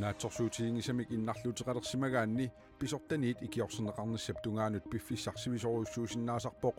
наатсорсуутигингисамик иннарлуутеқалерсимагаанни писортаниит икиорсинеқарнссап тунгаанут пиффиссарсимисоруйссуусиннаасарпоқ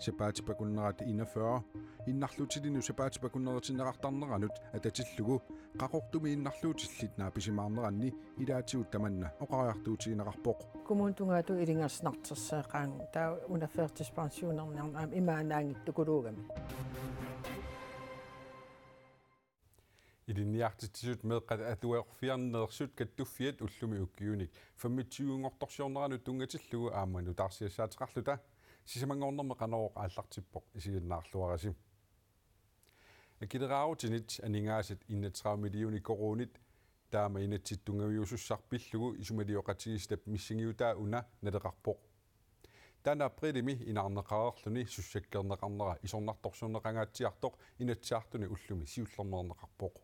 сапаати пакуннерат 41 иннарлутилину сапаати пакуннеретиннеқартарнеранут ататиллугу қақортуми иннарлуутиллит наа писимаарнеранни илаатигут таманна оқариартуутигинеқарпоқ коммунтунгаату илингарснартерсеқаан таа унафертиспансионернернаам имаанаангиттукулуугами илинниартитсуут меэккат атуэорфиарнеэрсут каттуффиат уллуми уккиуник фаммитсиунгорторсиорнерану тунгатиллугу аамман утаарсиассаатеқарлута сисимангорнерме канаоо ааллартиппоқ исигиннаарлуарасим акилераутинит анингаасит иннатсрау миллиуни корунит таама инатситтунгавиусуссарпиллугу исумалиоқатигистап миссигиутаа уна налеқарпоқ тана априлими инаарнеқараарлуни суссаккернеқарнера исорнарторсуунеқангаатсиартоқ инатсиартуни уллуми сиуллернернеқарпоқ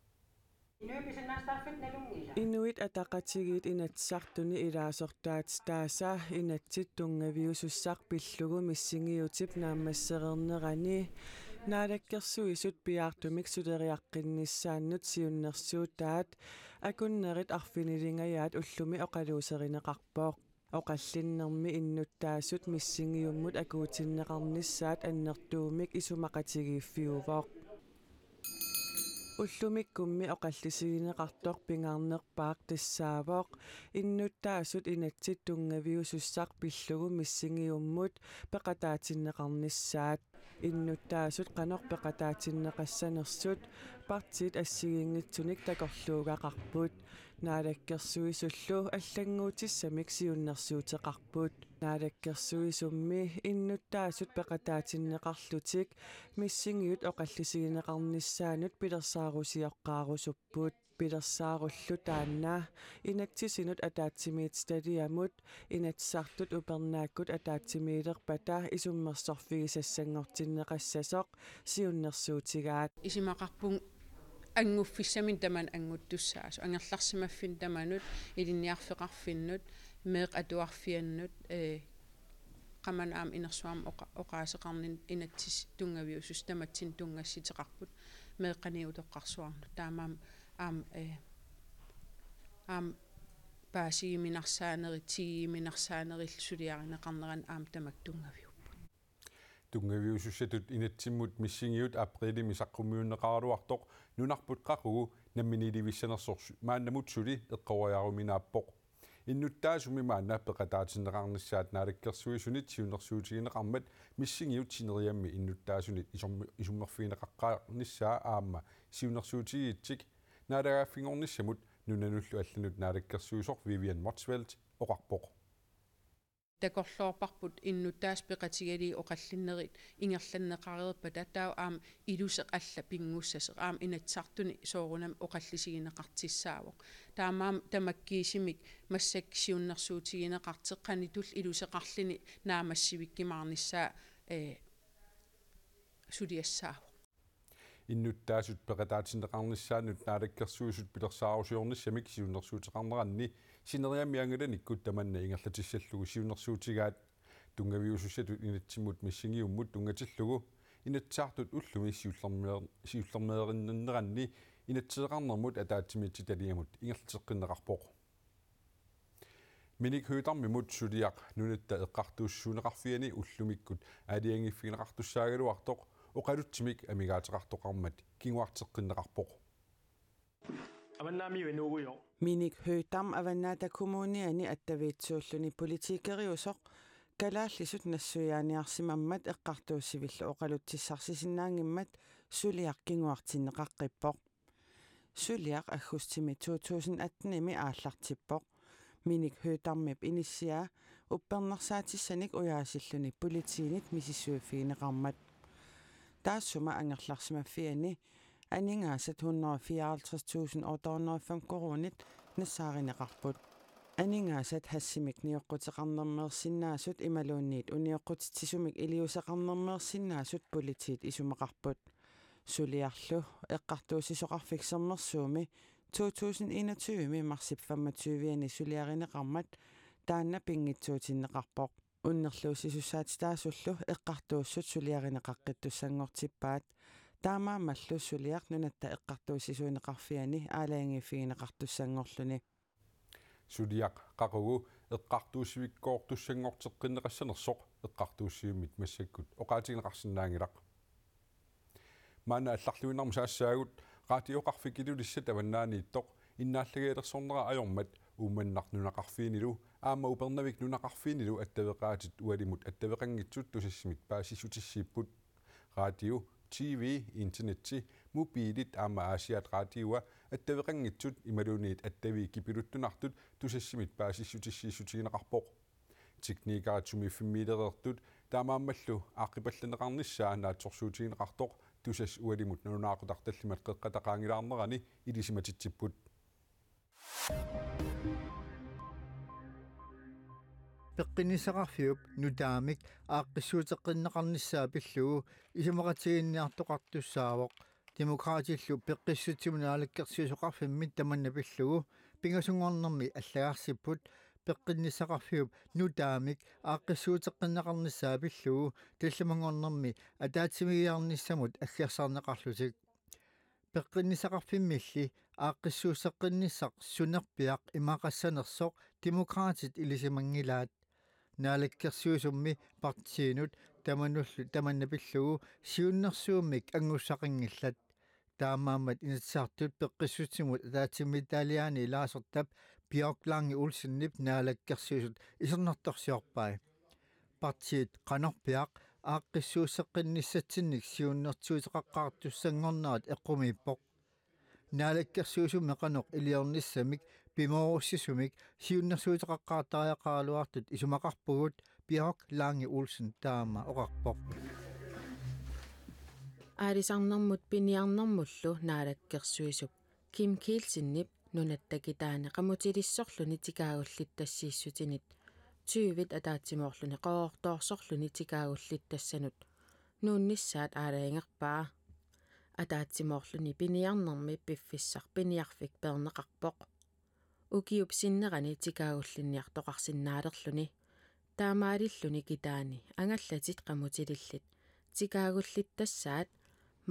Inuit ataqatigit inatsartuni ilaasortaat taasa inatsit tungaviusussaq pillugu missingiutip naammassereernerani naalakkersuisut piaartumik suleriaqqinnissaannut siunnersuutaat akunnerit arfinilingayaat ullumi oqaluuserinneqarpooq oqallinnermi innuttaasut missingiummut akuutinneqarnissaat annertuumik isumaqatigiiffiuvooq уллумиккумми оқаллисигинеқартоқ пингарнерпаақ тассаавоқ иннуттаасут инатсит тунгавиу суссақ пиллугу миссигиуммут пеқатаатиннеқарниссаат иннуттаасут қанор пеқатаатиннеқассанерсут партиит ассигингитсуник такорлуугақарпут наалаккерсуисуллу аллангуутиссамик сиуннэрсуутеқарпуут наалаккерсуисумми иннуттаасут пеқатаатиннеқарлутик миссингиут оқаллисигинеқарниссаанут пилэрсаарусиоққаарусуппут пилэрсааруллу таанна инактисинут атаатсимиит стадиамут инатсартут упернааккут атаатсимиилерпата исуммерсорфиги сассангортиннеқассасоқ сиуннэрсуутигаат исимақарпун ангуффисамин таман ангуттуссаас ангерларсимаффин таманут илинниарфеқарфиннут меэқ атуарфианнут э qamana am inersuam oqaaseqarnin inatsis tungaviusus tamatsin tungassiteqarput meeqaniutoqqarsuarnu taamaam aam e aam paasigiminarsaaneri tigiminarsaaneri suliarineqarneran aam tamak tungaviu tunga viususatu inatsimmut missingiut apreli misaqqumiunneqaaruartoq nunarputqaqu namminilivissanersorsu maannamutsuli eqqoriaruminaappoq innuttaasumi maanna peqataatinneqarnissaat naalakkersuisunit siunersuutigineqarmat missingiut sineriamme innuttaasunit isormi isummerfiineqaqqaarnissaa aamma siunersuutigiitsik naalagaaffingornissamut nunanullu allanut naalakkersuisor Vivian Motswelt oqarpoq такорлоорпарпут иннутааспеқатигали оқаллиннерит ингерланнеқарерпа татау аам илусеқ алла пингуссасеқ аам инатсартуни соорунам оқаллисигинеқартиссаавоқ таамаам тамаккиисимик массаксиуннэрсуутигинеқартеққани тул iluseqarlini наамассивиккимаарниссаа e сулиассаавоқ иннуттаасут пекатаатсинеқарнissaанут наалаккерсуусут пилерсаарусиорниссамик сиуннерсуутеқарнеранни синериами ангеланиккут таманна ингерлатиссаллугу сиуннерсуутигаат тунгавиусусатут инатсиммут миссигиуммут тунгатиллугу инатсаартут уллуми сиуллермеер сиуллермеериннеранни инатсеқарнермут атаатсимитси талиамут ингерлатеққиннеқарпоқ миник хөөтармимут сулиақ нунатта эққартууссуунеқарфиани уллумиккут алиангиффигинеқартуссаагилуартоқ оқалутсимик амигаатеқартоқармат кингуартеққиннеқарпоқ аманнаами венугуйо миник хөөтам аваннаата коммуниани аттавиитсууллуни политикериусоқ калааллисут нассуяаниарсимаммат эққартуусивилла оқалутсиссарсисиннаангиммат сулиақкингуартиннеқаққиппоқ сулиақ аггустими 2018-ми ааллартиппоқ миник хөөтармип иниссиа уппернарсаатиссаник уяасиллуни политиинит мисиссуиффиинеқармат таассума ангерларсимаффиани анингаа 754850 корунит нассааринеқарпут анингаасат хассимик ниоққутеқарнэрмеерсинаасут ималуунниит униоққутитсисумик илиусеқарнэрмеерсинаасут политиит исумеқарпут сулиарлу эққартуусисоқарфиксермерсууми 2021 ми марсип 25-виани сулиаринеқармат таанна пингитсуутиннеқарпоқ уннерлууси суссаатитаасуллу эққартууссут сулиаринеқаққиттуссангортиппаат таамаа маллу сулиар нунатта эққартууси суинеқарфиани аалаангиффигинеқартуссангорлуни сулиақ қақугу эққартуусивиккоортуссангортеққиннеқассанерсоқ эққартууссиуммит массаккут оқаатигинеқарсинаангилақ маана алларлуинарму саассаагут раатиоқарфикилулисса таваннаанииттоқ иннааллагаалерсорнера ажормат ууманнарнунақарфиинилу аама упернавик нунақарфиинилу аттавеқаатит уалимут аттавеқангитсут тусассимик паасисутиссиппут радио TV интернетти мобилит аама аасиат радиоа аттавеқангитсут ималуунит аттави кипилуттунартут тусассимит паасисутиссисутигинеқарпоқ техникаатуми фиммилерертут таамааммаллу аақипалланеқарниссаа наатсорсуутигинеқартоқ тусас уалимут нунаақутарталлимат қеққатақаангилаарнерани илисиматитсиппут Thank you. пеққинисақарфиуп нутаамик ааққиссуутеққиннеқарниссаапиллугу исумақатигинниартоқартуссаавоқ демократиллу пеққиссутсимунаалаккерсиусоқарфиммит таманнапиллугу пингасунгорнэрми аллагаарсиппут пеққиннисақарфиуп нутаамик ааққиссуутеққиннеқарниссаапиллугу талламангорнэрми атаатсимигиарниссамут аллиарсаарнеқарлутик пеққиннисақарфиммилли ааққиссуусеққиннисақ сунерпиақ имақассанерсоқ демократит илисимангилаат naalikkersuusummi partiinut tamanullu tamannapillugu siunnersuummik angussaqinngillat таамаамат инсартут пеққиссутсимут атаатсимми таалиаани лаасертап пиоклаанги улсиннип наалаккерсуусут исернарторсиорпаа партиит канарпиақ ааққиссуусеққинниссатсинник сиуннэртуутеқаққаартуссангорнаат эққумииппоқ наалаккерсуусум меқанеқ илиорниссамик пимоорсисумик сиуннэрсуутеқаққаартариақаалуартут исумақарпугут пиарк лаанги улсен таама оқарпоқ аалисарнэрмут пиниарнэрмуллу наалаккерсуисуп ким килсиннип нунаттакитаане қамутилиссорлуни тикаагуллиттассииссутинит тювит атаатсимоорлуни қоорторсорлуни тикаагуллиттассанут нуунниссаат аалаингерпаа атаатсимоорлуни пиниарнэрми пиффиссар пиниарфик пернеқарпоқ укиупсиннерани тикаагуллинниартоқарсинаалерлүни таамаалиллүни китаани ангаллатит қамутилиллит тикаагуллит тассаат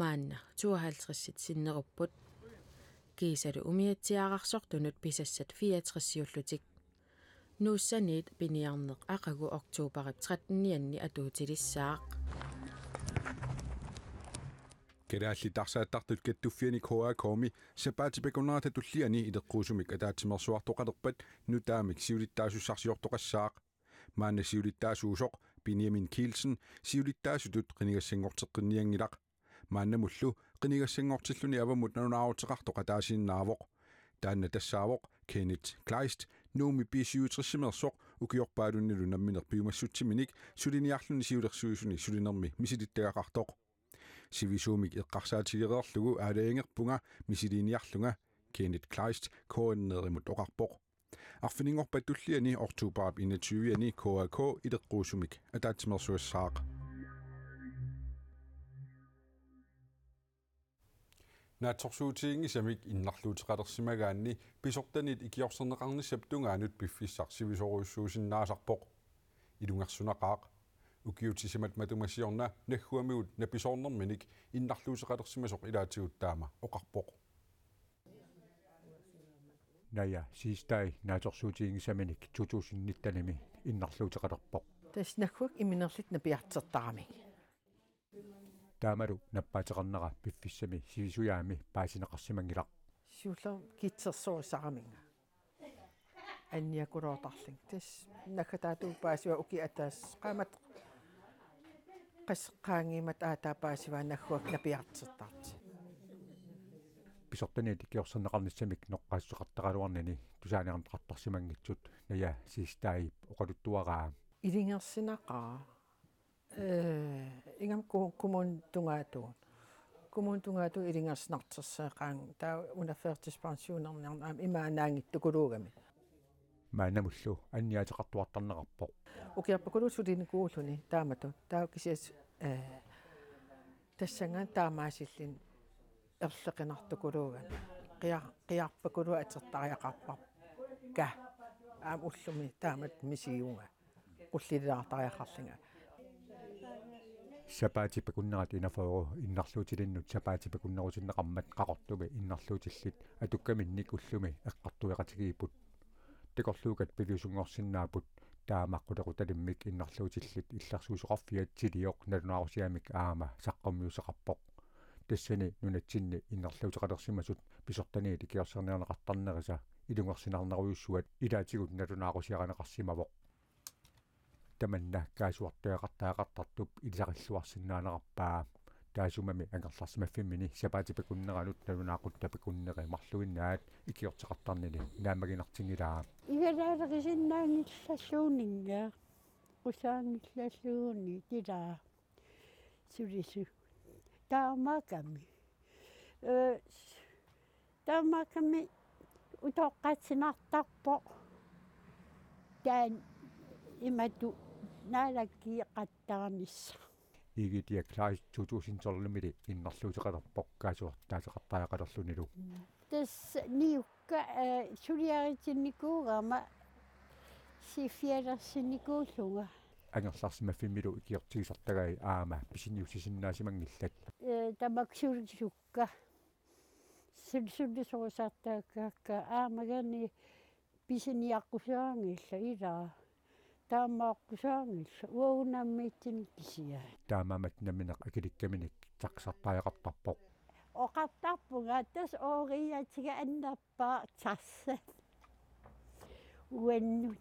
маанна 52-сит синнеруппут кисалу умиатсиаарарсортунут писассат 64-сиуллутик нууссаниит пиниарнеқ ақагу октообарит 13-нианни атуутилиссаақ Kedalli tarsaattartul kattuffianik hoaakoomi sapaatipekunnarata tulliani ileqquusumik ataatimersuartoqalerpat nutaamik siulittaasusarsiortoqassaaq maana siulittaasuusoq Benjamin Kielsen siulittaasutut qinigassanngorteqqinniangilaq мааннамуллу қинигассангортиллуни авамут нанунаарутеқартоқ атаасиннаавоқ таанна тассаавоқ Кеннет Клайст нууми писиуутриссимерсоқ укиорпаалуннилу намминер пиумассутсиминик сулиниарлуни сиулерсуисуни сулинерми мисилиттагақартоқ Sivisumik i qarsaatigeqerlugu aaleangerpunga misiliniarlunga Kenneth Kleist koordineret imod Dokarborg. Arfeninger på Dullian i Ortobab i Naturian i KAK i det Rosumik, at der er til sag. Når jeg tog ud til en isamik i Nachlut Retter Simagani, ikke også en rangende septung af nyt befisak, så vi så røg sig I du nærmest sønner rak, ukiutsisimat matumasiorna nagguamigut napisoornerminik иннарлуусеқалерсимасоқ илаатигуттаама оқарпоқ ная систай нааторсуутиингисаманик 2019-нами иннарлуутеқалерпоқ тас наггуак иминерлит напиартертарами таамару наппаатеқарнера пиффиссами сивисуяами паасинеқарсимангилар сууллер китсерсуусараминга анниакулоотарлин тас накатаатуу паасуа уки атаас қамат qasseqqaangiimat aataapaasivaanagguak napiartsertart писортани тикиорсаннеқарнissamik неққаассоқартаралуарнани тусаанерам қартарсимангитсут ная систаи оқалуттуараа илингерсинақаа э ингам кумун тунгаатуун кумун тунгаату илингерснартерсеқаан таа унафертис пансионернернаам имаанаангит тукулуугами маанамуллу анниатеқартуартарнеқарпоқ укиарпакулуссулинникууллуни таамату таа кисиас э тассанга таамаасиллин эрлеқинартукулууган қиа қиарпакулу атертариақарпар ка аам уллуми таамат мисиунга qullilaartariaqarlinga сапаати пакуннерат инафаро иннарлуутилиннут сапаати пакуннерутиннеқармат қақортуми иннарлуутиллит атуккаминник уллуми эққартуеқатигииппут тикорлуугат пигисунгорсинаапут таамаққулеқу талиммик иннарлуутиллит илларсуусоқарфиатсилиоқ налунаарусиамик аама саққаммиусеқарпоқ тассани нунатсинни иннарлуутеқалерсимасут писортани тикиорсернеэрнеқартарнериса илунгорсинаарнаруйуссуат илаатигут налунаарусиаранеқарсимавоқ таманна каасуартеақартаақартартуп илисариллуарсинаанерарпаа таасумами ангалларсимаффиммини сапаатипакуннеранут налунаақуттапакуннери марлуиннаат икиортеқартарнили наамагинартингилаа игалаалагисиннааниллаллуунингаа усааниллаллууни тилаа сулису таамааками э таамааками утоққатсинартарпо таан имату налаккиеқаттарнисса игитиа клаис тутусинсерлумили иннарлуутеқалерпоқ каасуартаасеқартаақалерлунилу тас ниукка сулиаритинникуугаама э, сифиалерсинникууллуга ангерларсима фиммилу икиертигисартагаи аама писиниусисиннаасимангиллат э тамаксуурисукка силсуллисорусаартааккаакка аамагани писиниаққусаангилла илаа таамаақкусаангилла уагунааммиитсин кисия таамааматнаминақ акиликкаминак тақсартариқартарпоқ оқартарпуга тас оорияатига аннарпаа тарсат уанну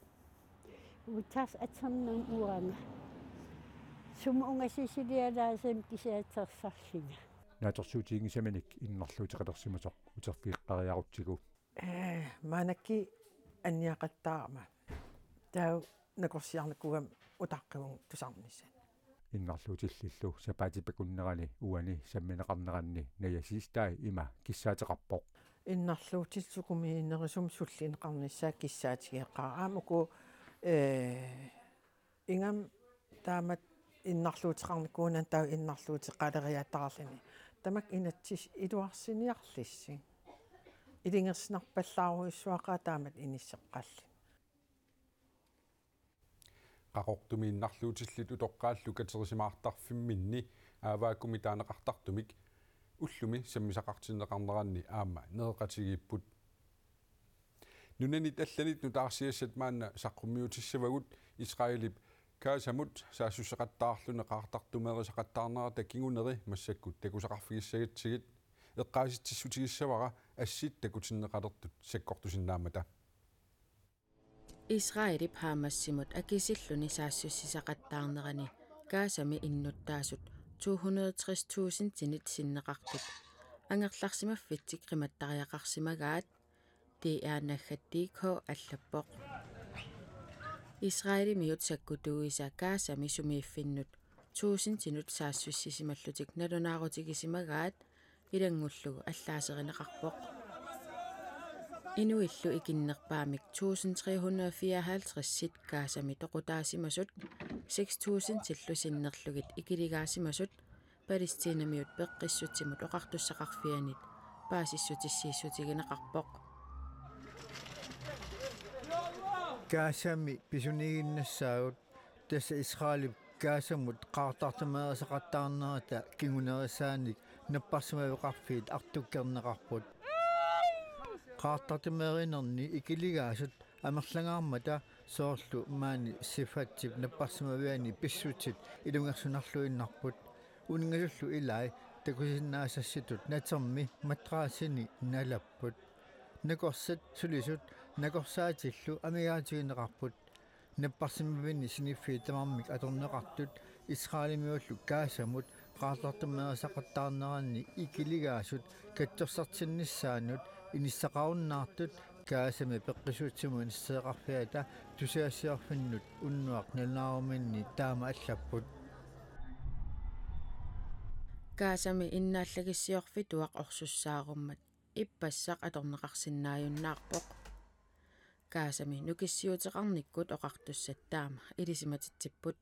утас атсэрнан уанга сум унгасисилиалаасам кисиатсерсарлинга наатерсуутиингисаманик иннарлуутеқалерсимасоқ утерфииққариарутсигу э манакки анниақаттаарма тау накорсиарнаккугам утааққивун тусаарниссаа иннарлуутиллиллу сапаатипакуннерали уани самминеқарнеранни наясистай има киссаатеқарпоқ иннарлуутиллукуми иннерисум суллинеқарниссаа киссаатигеққаа аамаку э ингам таамат иннарлуутеқарникуунан таа иннарлуутеқалериатаралини тамак инатсис илуарсиниарлисси илингерсинарпаллааруиссуақаа таамат иниссеққалли ақортумииннарлуутиллит утоққааллу катерисимаартарфимминни аавааккуми таанеқартартумик уллуми саммисақартиннеқарнеранни аама неэқатигииппут нунанит алланит нутаарсиассат маанна саққуммиутиссавагут исраилип каасамут саасуссеқаттаарлуне қаартартумеерисақаттаарнера таккигунери массаккут такусақарфигиссагатсигит эққааситсиссутигиссавара ассит такутиннеқалертут саккортусиннаамата Israeli pamassimut akisilluni saassussisaqattaarnerani kaasami innuttaasut 260 000 tinit sinneqartut angerlarsimaffitsik qimattariaqarsimagaat DR naggattiikho allappoq Israeli miut sakkutuisa kaasami sumiiffinnut 1000 tinut saassussisimalllutik nalunaarutigisimagaat илангуллугу аллаасеринеқарпоқ Inuillu ikinnerpaamik 1354 sit kaasami toqutaasimasut 6000 tillusinnerlugit ikiligaasimasut Palestiinamiut peqqissutimut oqartussaqarfianit paasissutissuutigineqarpoq kaasami pisuniginnassaut tassa Israelip каасаммут qaartartamaarisaqattaarnerata kingunerissaanik napparsumaveqarfiit artukkernerarput qaartartimerinerni ikiligaasut амерлангаармата соорлу маани сифатсип наппарсимавиани писсутит илунгарсунарлуиннарпут унингасуллу илай такусиннаассасситут натерми матраасини налаппут накорсат сулисут накорсаатиллу амигаатигинеқарпут наппарсимавини синиффи тамармик аторнеқартут исраалимиуллу каасамут qaarlartammerisaqattaarnerani ikiligaasut katsortsartinnissaanut инissaqaunnaartut kaasami peqqisuutimu inissaqarfiata tusiassiarfinnut unnuaq nalnaaruminni taama allapput kaasami innaallagissiorfituaq orsussaarummat иппассақ аторнеқарсинааюннаарпоқ каасами нукиссиутеқарниккут оқартуссаттаама илисиматитсиппут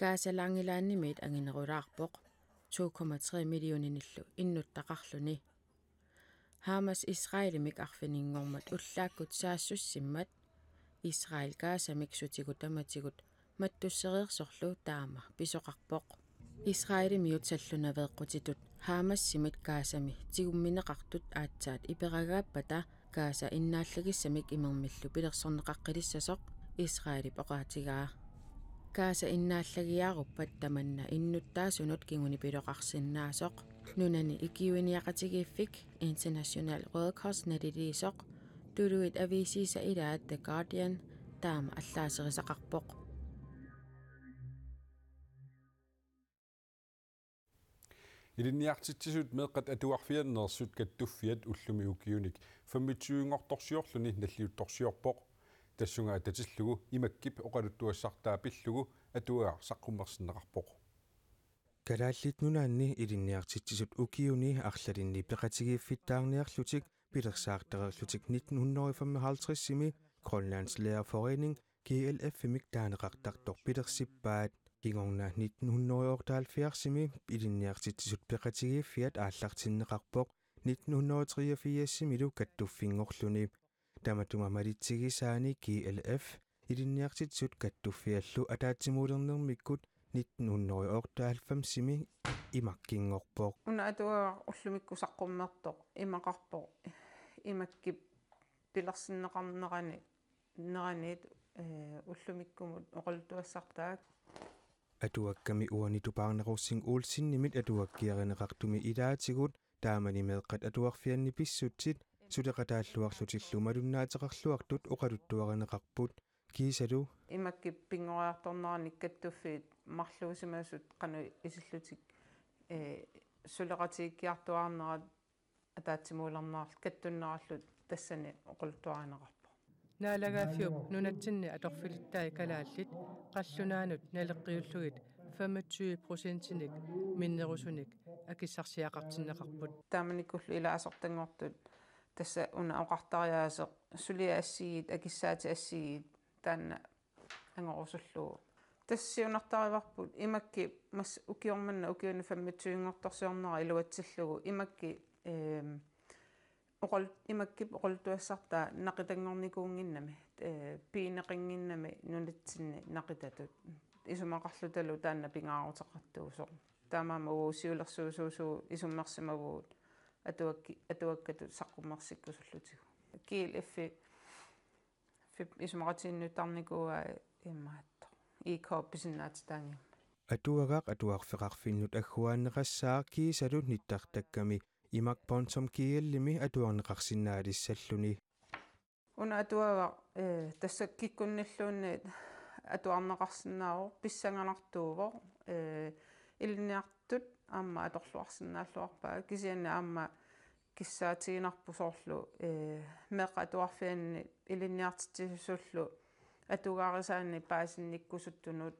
каасалаангилааннимит агинерулаарпоқ 2,3 миллиониниллу иннуттақарлуни Hamas Israelimik arfininnguormat ullaakkut saassussimmat Israel gaasamik sutigutamatsigut mattussereersorlu taama pisoqarpoq Israelimiut sallunaveeqqutitut Hamassimit gaasami tigummineqartut aatsaat iperagaappata gaasa innaalлагissamik imermillu pilersorneqaqqilиссасоқ Israeli поqaatigaa gaasa innaalлагиааруппат таманна иннуттаасунут кигуни пилоқарсиннаасоқ nunani ikiwiniaqatigiiffik International Røde Kors natiliisoq tuluit avisiisa ilaat The Guardian taama allaaserisaqarpoq Илинниартитсисут меэккат атуарфианнерсут каттуффиат уллуми укиуник 25-ингорторсиорлуни наллиутторсиорпоқ тассунгаа татиллугу имаккип оқалуттуассартаа пиллугу атуаа саққуммерсиннеқарпоқ калааллитнунаанни илинниартитсисут укиуни арлалинни пеқатигииффиттаарниарлутик пилерсаартарерлутик 1955-ми Grønlands Lærerforening GLF-мик таанеқартартор пилерсиппаат кигорна 1978-ми илинниартитсисут пеқатигииффиат ааллартиннеқарпоқ 1983-ми лу каттуффингорлуни таматума малитсигисаани GLF илинниартитсут каттуффиаллу атаатсимуулернэрмиккут 1998 имаккингорпоо уна атуа уллумиккусаққуммерто имақарпо имаккип пиларсиннеқарнерани неранит э уллумиккумут оқолтуассартаак атуакками уанитупаарнеруссин уулсиннимит атуаккиаринеқартуми илаатигут таамани меэққат атуарфианни писсутсит сулеқатааллуарлутиллу малуннаатеқарлуартут оқалуттуаринеқарпут киисалу имаккип пингориарторнераниккаттуффиит марлуусимасут кану исиллутик э сулератииккиартуарнерат атаатсимуулернаарлу каттуннерарлут тассани оқултуаринеқарпа наалагаафиуп нунатсинни аторфилиттаи калааллит қаллунаанут налеққиуллугит 25%-ник миннерусуник акиссарсиақартиннеқарпут тааманикуллу ила асортангортут тасса уна оқартариаасе сулиаассигит акиссаати ассигит таанна ангорусуллуу тассиунартариварпут имакки мас укиорманна укиуна фамматсуингорторсиорнера илуатсиллугу имакки эм оқол имакки оқолтуассартаа нақитангорникуунгиннами э пиинеқингиннами нунатсинни нақитатут исумақарлуталу таанна пингаарутеқартуусо таамаама уусиулерсуусуусуу исуммерсимавуут атуакки атуаккату саққуммерсиккусуллутигу киил эффи фип исумақатииннуттарникууа иммаат иикоопписин наатитаани атуагaq атуарфеқарфиннут аггуаанеқассаа киисалу ниттартакками имакпонсом киеллими атуарнеқарсинаалиссаллуни уна атуагaq э тассаккиккунналлууннаат атуарнеқарсинааро писсанганартуувоо э, э илниартут аама аторлуарсинааллуарпаа кисианна аама киссаатигинарпу соорлу э меқатуарфианни илинниартитсисуллу атугаарисаани паасинниккусуттунут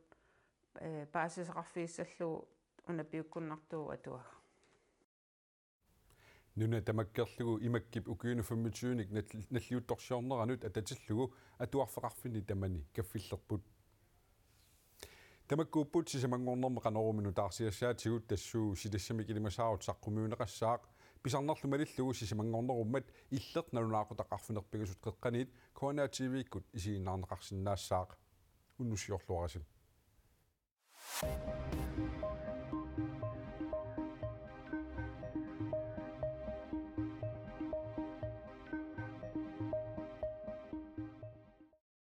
э паасисеқарфииссаллу унапиуккуннартуу атуага нуна тамаккерлугу имаккип укиуна 25ник наллиутторсиорнеранут ататиллугу атуарфеқарфини тамани каффиллерпут тамаккууппут сисамангорнерме канарумину таарсиассаатигут тассуу силассамик илимасаарут саққумиунеқассаақ писарнерлумалиллугу сисимангорнеруммат иллерт налунаақутаққарфинерпигасут қеққаниит коронавивиккут исигинаарнеқарсиннаассаақ уннусиорлуарасим Thank you.